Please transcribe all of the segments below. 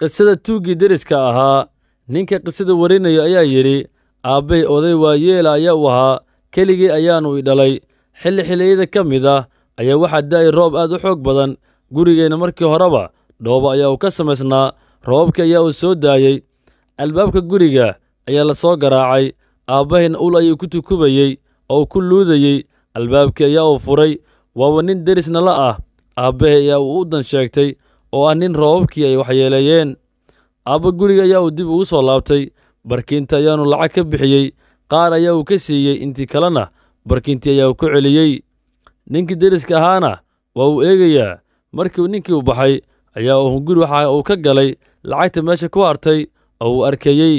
qisada tuuggii deriska ahaa ninka qisada warinaya ayaa yidhi aabbay oday waayeela ayaa u ahaa keligii ayaanu i dhalay xilli xilliyada ka mid ah ayaa waxaa da'ay roob aad u xoog badan gurigeenna markii horeba dhoobo ayaa uu ka samaysnaa roobabkii ayaa uu soo daayey albaabka guriga ayaa la soo garaacay aabbahayna ul ayuu ku tukubayey oo uu ku luudayey albaabkii ayaa uu furay waaba nin derisna la ah aabbahay ayaa uu u dan sheegtay oo ah nin roobabkii ay waxyeeleeyeen aabba guriga ayaa uu dib ugu soo laabtay barkiinta ayaanu lacag ka bixiyey qaar ayaa uu ka siiyey intii kalena barkiintii ayaa uu ka celiyey ninkii deriska ahaana waa uu eegayaa markii ninkii u baxay ayaa uun guri waxa uu ka galay lacagta meesha ku hartay oo uu arkeeyey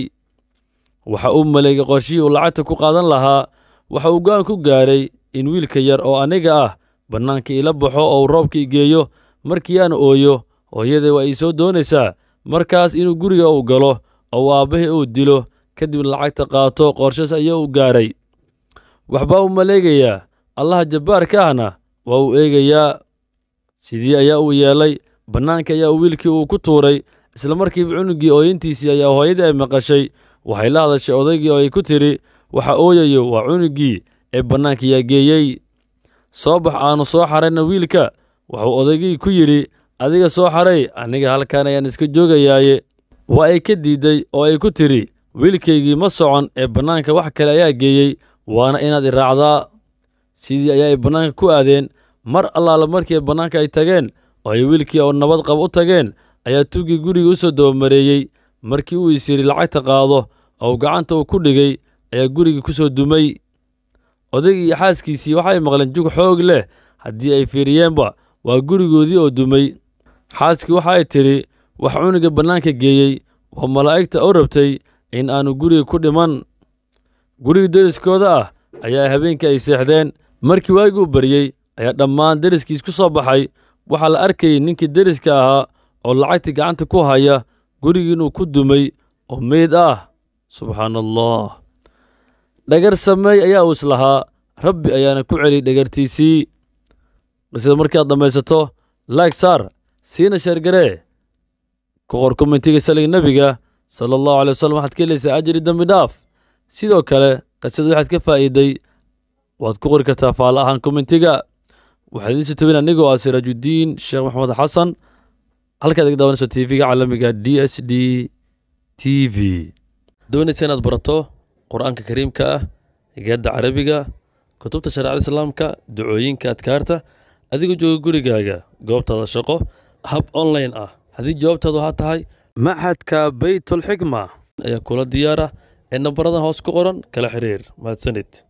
waxa uu maleegay qorshihii uu lacagta ku qaadan lahaa waxa uu go'aan ku gaadhay in wiilka yar oo aniga ah bannaanka ila baxo oo uu geeyo markii markiiaanu ooyo hooyada waa ii soo doonaysaa markaas inuu guriga uu galo oo aabbahii uu dilo kadib lacagta qaato qorshaas ayaa u gaadhay waxbaa u maleegayaa allaha jabbaarka ahna waa uu eegayaa sidii ayaa uu yeelay bannaanka ayaa wiilkii uu ku tuuray isla markiiba cunuggii ooyintiisii ayaa hooyadii ay maqashay waxay la hadashay odaygii oo ay ku tidhi waxa ooyayo waa cunuggii ee bannaanka geeyey soo bax aanu soo xarayna wiilka wuxuu odaygii ku yidhi adiga soo xadhay aniga halkan ayaan iska joogayaaye waa ay ka diiday oo ay ku tidhi wiilkaygii ma socon ee bannaanka wax kale ayaa geeyey waana inaad i raacdaa sidii ayaa ay bannaanka ku aadeen mar allaala markii ay bannaanka ay tageen oo ay wiilkii oo nabad qab u tageen ayaa tuuggii guriga u soo dabamareeyey markii uu is yidhi lacagta qaado oo gacanta uu ku dhigay ayaa gurigii ku soo dumay odaygii iyo xaaskiisii waxay maqleen jug xoog leh haddii ay fiiriyeenba waa gurigoodii oo dumay xaaskii waxa ay tidhi wax cunuga bannaanka geeyey waa malaa'igta oo rabtay in aanu guriga ku dhiman gurigii deriskooda ah ayaa habeenkii ay seexdeen markii waagiuu baryey ayaa dhammaan deriskiis ku soo baxay waxaa la arkayay ninkii deriska ahaa oo lacagtii gacanta ku haya gurigii inuu ku dumay oo meyd ah subxaana allah dhagar sameey ayaa uu islahaa rabbi ayaana ku celiyey dhagartiisii qisada markaad dhammaysato laag saar siina sheergaree ku qor kommentiga saliga nebiga sala allahu alay wasalam waxaad ka helaysaa ajri dembi dhaaf sidoo kale qisada waxaad ka faa'iiday waad ku qori kartaa faalla ahaan kommentiga waxaad idiinsi tobin anigoo ah siraajuddiin sheekh maxamed xasan halkaad iga daawanayso tv-ga caalamiga d s d t v doonaysa inaad barato qur-aanka kariimka ah higaadda carabiga kutubta shareecada islaamka ducooyinka adkaarta adigoo jooga gurigaaga goobtaada shaqo hab online ah haddii jawaabtaadu ha tahay maxadka baytulxikma ayaa kula diyaara ee nambaradan hoos ku qoran kala xiriir mahadsanid